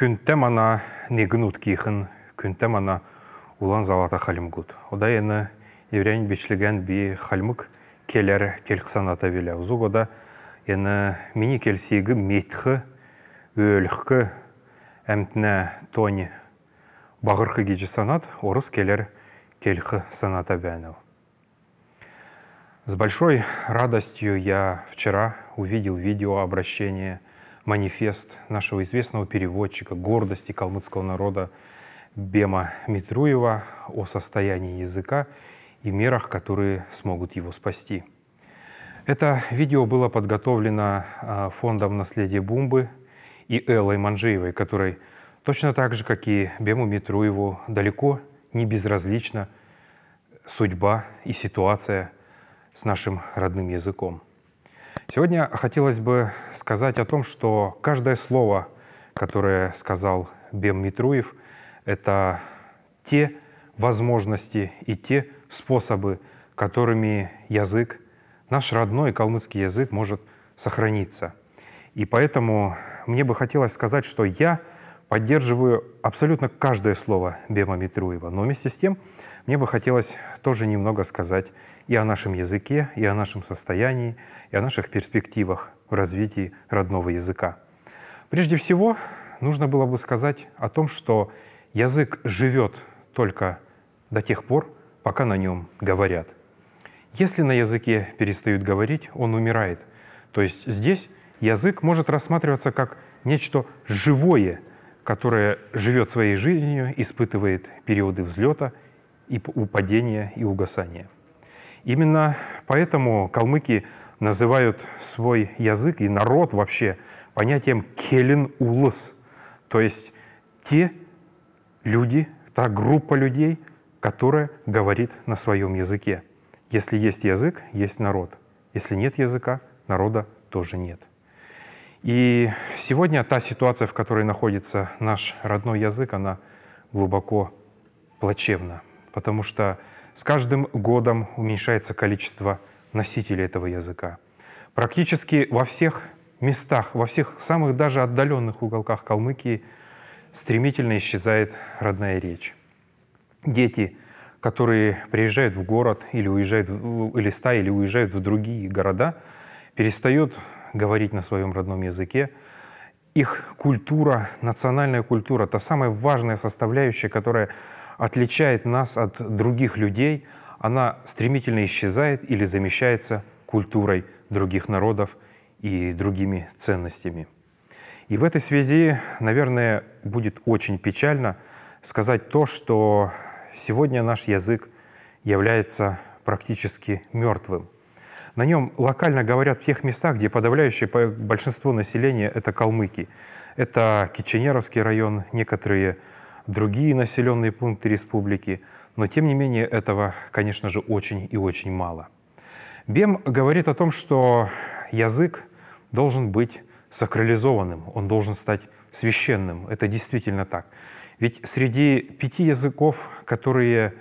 мана ана негінут кейхін, күнттем мана улан залата халимгут. Ода ені еврейін бичлеген би қалымық келер келксаната виля. Узугода ені мені келсегі метхі, өліқкі әмтіне тони бағырқы кейджі санат, орыс келер келқы саната бәнеу. С большой радостью я вчера увидел видео обращение манифест нашего известного переводчика, гордости калмыцкого народа Бема Митруева о состоянии языка и мерах, которые смогут его спасти. Это видео было подготовлено а, фондом «Наследие Бумбы» и Эллой Манжеевой, которой точно так же, как и Бему Митруеву, далеко не безразлична судьба и ситуация с нашим родным языком – Сегодня хотелось бы сказать о том, что каждое слово, которое сказал Бем Митруев, это те возможности и те способы, которыми язык, наш родной калмыцкий язык может сохраниться. И поэтому мне бы хотелось сказать, что я – Поддерживаю абсолютно каждое слово Бема Митруева, но вместе с тем мне бы хотелось тоже немного сказать и о нашем языке, и о нашем состоянии, и о наших перспективах в развитии родного языка. Прежде всего, нужно было бы сказать о том, что язык живет только до тех пор, пока на нем говорят. Если на языке перестают говорить, он умирает. То есть здесь язык может рассматриваться как нечто живое, которая живет своей жизнью, испытывает периоды взлета и упадения и угасания. Именно поэтому калмыки называют свой язык и народ вообще понятием келен улыс, то есть те люди, та группа людей, которая говорит на своем языке. Если есть язык, есть народ. Если нет языка, народа тоже нет. И сегодня та ситуация, в которой находится наш родной язык, она глубоко плачевна, потому что с каждым годом уменьшается количество носителей этого языка. Практически во всех местах, во всех самых даже отдаленных уголках Калмыкии стремительно исчезает родная речь. Дети, которые приезжают в город или, уезжают, или ста, или уезжают в другие города, перестают говорить на своем родном языке. Их культура, национальная культура, та самая важная составляющая, которая отличает нас от других людей, она стремительно исчезает или замещается культурой других народов и другими ценностями. И в этой связи, наверное, будет очень печально сказать то, что сегодня наш язык является практически мертвым – на нем локально говорят в тех местах, где подавляющее большинство населения – это калмыки. Это Киченеровский район, некоторые другие населенные пункты республики. Но, тем не менее, этого, конечно же, очень и очень мало. Бем говорит о том, что язык должен быть сакрализованным, он должен стать священным. Это действительно так. Ведь среди пяти языков, которые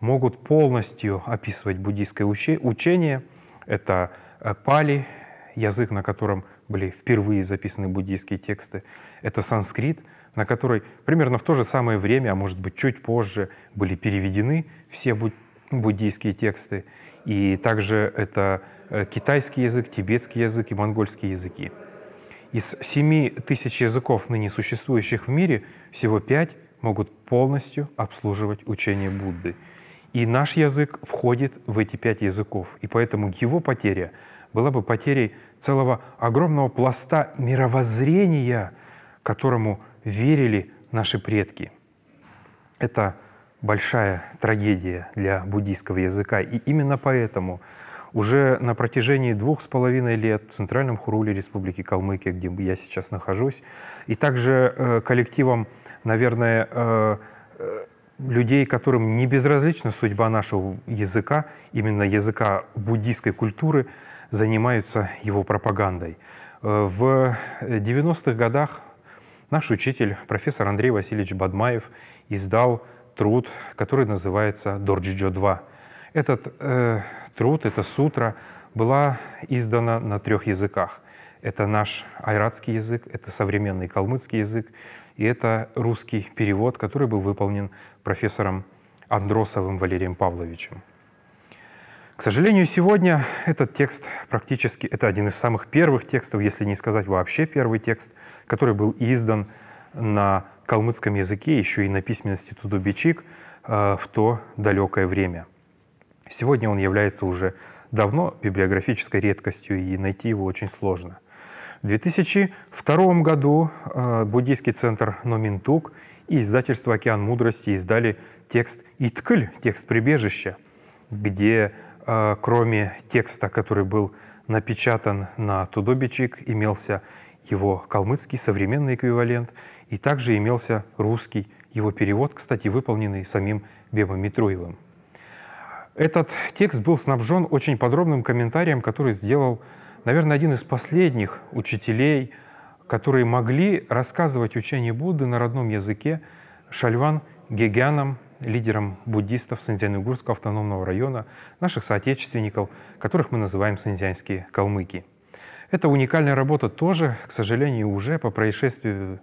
могут полностью описывать буддийское учение, это э, пали, язык, на котором были впервые записаны буддийские тексты. Это санскрит, на который примерно в то же самое время, а может быть чуть позже, были переведены все буддийские тексты. И также это э, китайский язык, тибетский язык и монгольские языки. Из семи тысяч языков, ныне существующих в мире, всего пять могут полностью обслуживать учение Будды – и наш язык входит в эти пять языков. И поэтому его потеря была бы потерей целого огромного пласта мировоззрения, которому верили наши предки. Это большая трагедия для буддийского языка. И именно поэтому уже на протяжении двух с половиной лет в Центральном Хуруле Республики Калмыкия, где я сейчас нахожусь, и также э, коллективом, наверное, э, э людей, которым не безразлична судьба нашего языка, именно языка буддийской культуры, занимаются его пропагандой. Э, в 90-х годах наш учитель, профессор Андрей Васильевич Бадмаев, издал труд, который называется «Дорджиджо-2». Этот э, труд, эта сутра была издана на трех языках. Это наш айратский язык, это современный калмыцкий язык, и это русский перевод, который был выполнен профессором Андросовым Валерием Павловичем. К сожалению, сегодня этот текст практически, это один из самых первых текстов, если не сказать вообще первый текст, который был издан на калмыцком языке, еще и на письменности Тудубичик э, в то далекое время. Сегодня он является уже давно библиографической редкостью, и найти его очень сложно. В 2002 году э, буддийский центр Номинтук и издательство «Океан мудрости» издали текст Иткль, текст прибежища, где э, кроме текста, который был напечатан на Тудобичик, имелся его калмыцкий современный эквивалент, и также имелся русский его перевод, кстати, выполненный самим Бемом Митруевым. Этот текст был снабжен очень подробным комментарием, который сделал наверное, один из последних учителей, которые могли рассказывать учение Будды на родном языке, Шальван Гегянам, лидером буддистов Сандзян-Угурского автономного района, наших соотечественников, которых мы называем сандзянские калмыки. Эта уникальная работа тоже, к сожалению, уже по происшествию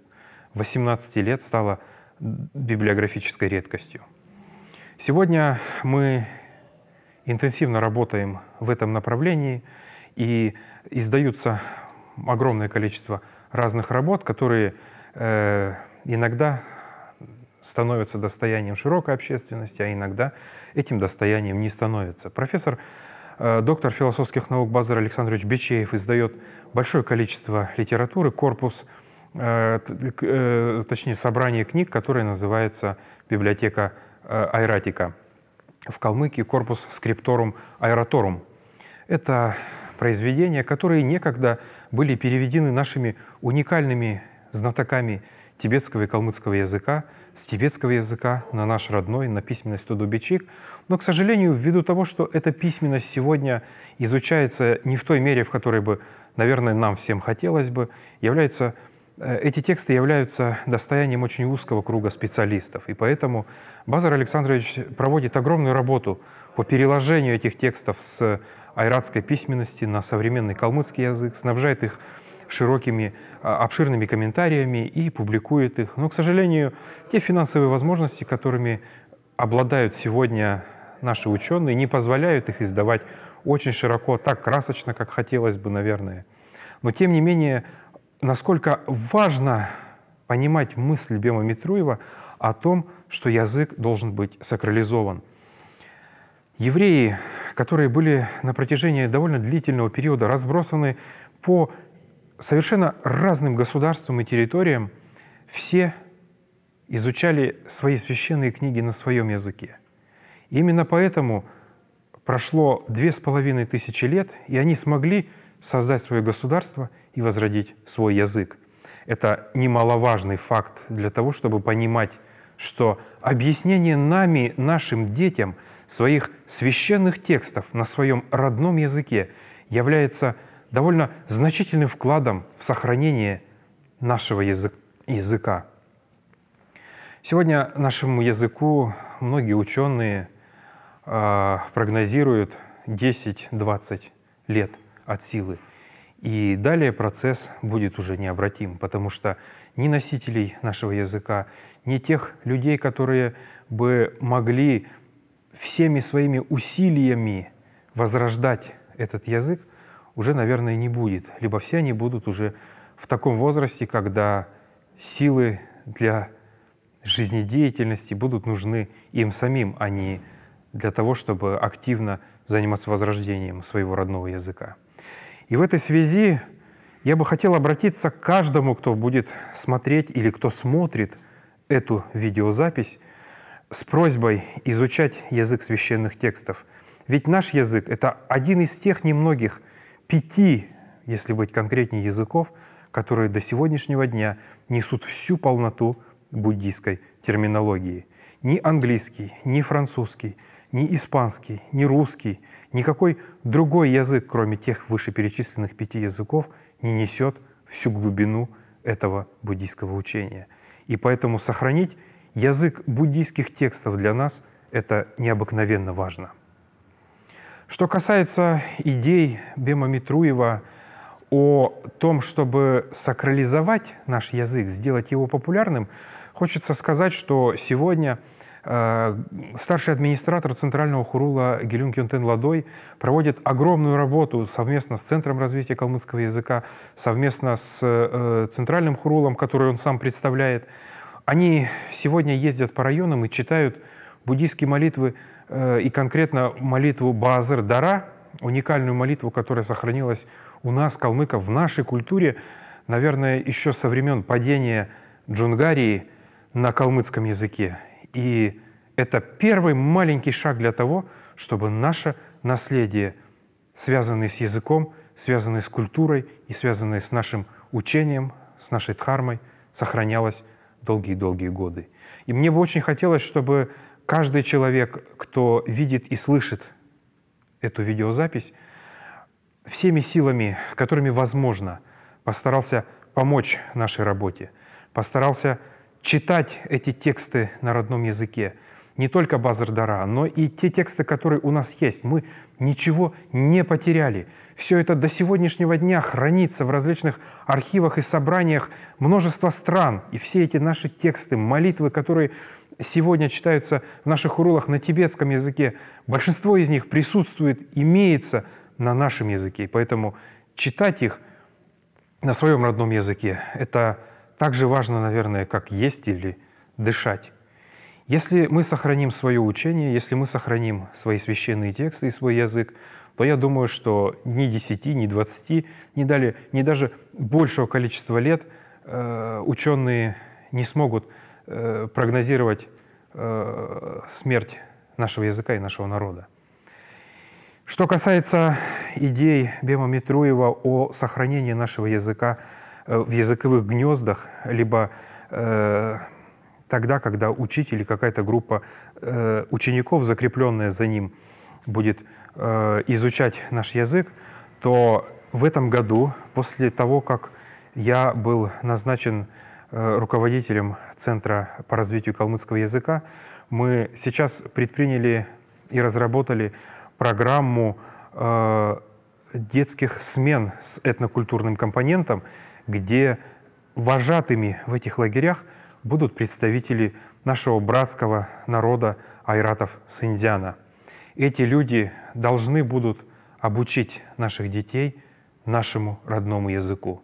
18 лет стала библиографической редкостью. Сегодня мы интенсивно работаем в этом направлении – и издаются огромное количество разных работ, которые э, иногда становятся достоянием широкой общественности, а иногда этим достоянием не становятся. Профессор, э, доктор философских наук Базар Александрович Бечеев издает большое количество литературы, корпус, э, э, точнее, собрание книг, которое называется «Библиотека э, Айратика». В Калмыкии корпус скрипторум айраторум. Это произведения, которые некогда были переведены нашими уникальными знатоками тибетского и калмыцкого языка, с тибетского языка на наш родной, на письменность Тодубичик. Но, к сожалению, ввиду того, что эта письменность сегодня изучается не в той мере, в которой бы, наверное, нам всем хотелось бы, является Э, эти тексты являются достоянием очень узкого круга специалистов, и поэтому Базар Александрович проводит огромную работу по переложению этих текстов с айратской письменности на современный калмыцкий язык, снабжает их широкими, а, обширными комментариями и публикует их. Но, к сожалению, те финансовые возможности, которыми обладают сегодня наши ученые, не позволяют их издавать очень широко, так красочно, как хотелось бы, наверное. Но, тем не менее, насколько важно понимать мысль Бема Митруева о том, что язык должен быть сакрализован. Евреи, которые были на протяжении довольно длительного периода разбросаны по совершенно разным государствам и территориям, все изучали свои священные книги на своем языке. И именно поэтому прошло две с половиной тысячи лет, и они смогли создать свое государство и возродить свой язык. Это немаловажный факт для того, чтобы понимать, что объяснение нами, нашим детям, своих священных текстов на своем родном языке является довольно значительным вкладом в сохранение нашего языка. Сегодня нашему языку многие ученые э, прогнозируют 10-20 лет – от силы. И далее процесс будет уже необратим, потому что ни носителей нашего языка, ни тех людей, которые бы могли всеми своими усилиями возрождать этот язык, уже, наверное, не будет. Либо все они будут уже в таком возрасте, когда силы для жизнедеятельности будут нужны им самим, а не для того, чтобы активно заниматься возрождением своего родного языка. И в этой связи я бы хотел обратиться к каждому, кто будет смотреть или кто смотрит эту видеозапись, с просьбой изучать язык священных текстов. Ведь наш язык – это один из тех немногих пяти, если быть конкретнее, языков, которые до сегодняшнего дня несут всю полноту буддийской терминологии. Ни английский, ни французский, ни испанский, ни русский, никакой другой язык, кроме тех вышеперечисленных пяти языков, не несет всю глубину этого буддийского учения. И поэтому сохранить язык буддийских текстов для нас – это необыкновенно важно. Что касается идей Бема Митруева о том, чтобы сакрализовать наш язык, сделать его популярным, хочется сказать, что сегодня – Э, старший администратор Центрального хурула Гелюн Кюнтен Ладой проводит огромную работу совместно с Центром развития калмыцкого языка, совместно с э, Центральным хурулом, который он сам представляет. Они сегодня ездят по районам и читают буддийские молитвы э, и конкретно молитву Баазыр-Дара, уникальную молитву, которая сохранилась у нас, калмыков, в нашей культуре, наверное, еще со времен падения Джунгарии на калмыцком языке. И это первый маленький шаг для того, чтобы наше наследие, связанное с языком, связанное с культурой и связанное с нашим учением, с нашей дхармой, сохранялось долгие-долгие годы. И мне бы очень хотелось, чтобы каждый человек, кто видит и слышит эту видеозапись, всеми силами, которыми возможно, постарался помочь нашей работе, постарался читать эти тексты на родном языке. Не только Базардара, но и те тексты, которые у нас есть. Мы ничего не потеряли. Все это до сегодняшнего дня хранится в различных архивах и собраниях множества стран. И все эти наши тексты, молитвы, которые сегодня читаются в наших урулах на тибетском языке, большинство из них присутствует, имеется на нашем языке. И поэтому читать их на своем родном языке – это так же важно, наверное, как есть или дышать. Если мы сохраним свое учение, если мы сохраним свои священные тексты и свой язык, то я думаю, что ни 10, ни 20, ни, далее, ни даже большего количества лет э, ученые не смогут э, прогнозировать э, смерть нашего языка и нашего народа. Что касается идей Бема Митруева о сохранении нашего языка Э, в языковых гнездах, либо э, тогда, когда учитель или какая-то группа э, учеников, закрепленная за ним, будет э, изучать наш язык, то в этом году, после того, как я был назначен э, руководителем Центра по развитию калмыцкого языка, мы сейчас предприняли и разработали программу э, детских смен с этнокультурным компонентом где вожатыми в этих лагерях будут представители нашего братского народа айратов Синдзяна. Эти люди должны будут обучить наших детей нашему родному языку.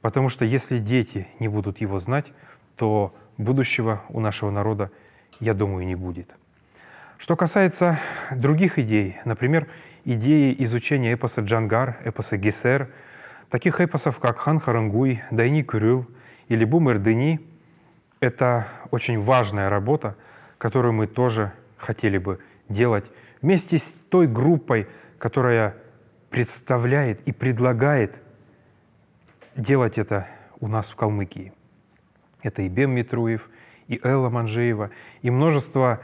Потому что если дети не будут его знать, то будущего у нашего народа, я думаю, не будет. Что касается других идей, например, идеи изучения эпоса Джангар, эпоса Гессер – Таких эпосов, как «Хан Харангуй», «Дайни Курюл» или «Бумер Дени» — это очень важная работа, которую мы тоже хотели бы делать вместе с той группой, которая представляет и предлагает делать это у нас в Калмыкии. Это и Бем Митруев, и Элла Манжеева, и множество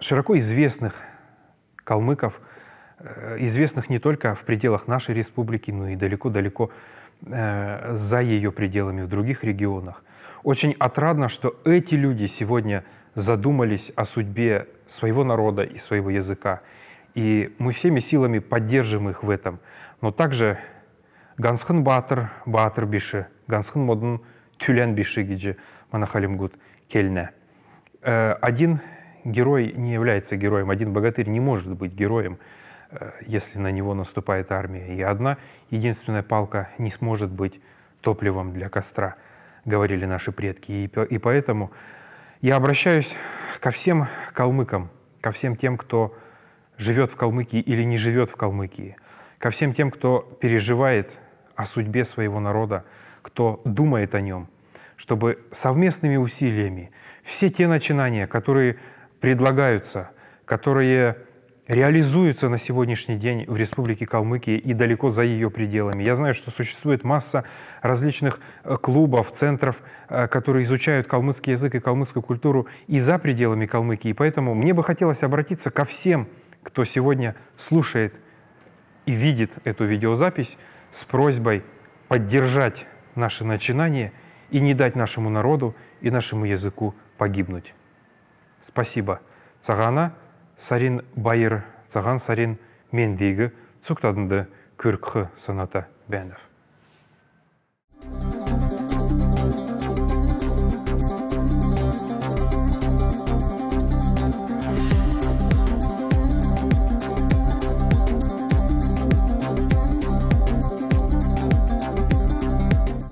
широко известных калмыков – Э, известных не только в пределах нашей республики, но и далеко-далеко э, за ее пределами в других регионах. Очень отрадно, что эти люди сегодня задумались о судьбе своего народа и своего языка. И мы всеми силами поддержим их в этом. Но также Гансхан Батыр, Батыр Биши, Гансхан Модын, Тюлян Бишигиджи, Манахалимгут, Кельне. Э, один герой не является героем, один богатырь не может быть героем. Э, если на него наступает армия. И одна единственная палка не сможет быть топливом для костра, говорили наши предки. И, поэтому я обращаюсь ко всем калмыкам, ко всем тем, кто живет в Калмыкии или не живет в Калмыкии, ко всем тем, кто переживает о судьбе своего народа, кто думает о нем, чтобы совместными усилиями все те начинания, которые предлагаются, которые реализуется на сегодняшний день в Республике Калмыкия и далеко за ее пределами. Я знаю, что существует масса различных э, клубов, центров, э, которые изучают калмыцкий язык и калмыцкую культуру и за пределами Калмыкии. поэтому мне бы хотелось обратиться ко всем, кто сегодня слушает и видит эту видеозапись, с просьбой поддержать наши начинания и не дать нашему народу и нашему языку погибнуть. Спасибо. Цагана – сарин байыр саған сарин мендегі цуктадынды көркі саната бәндов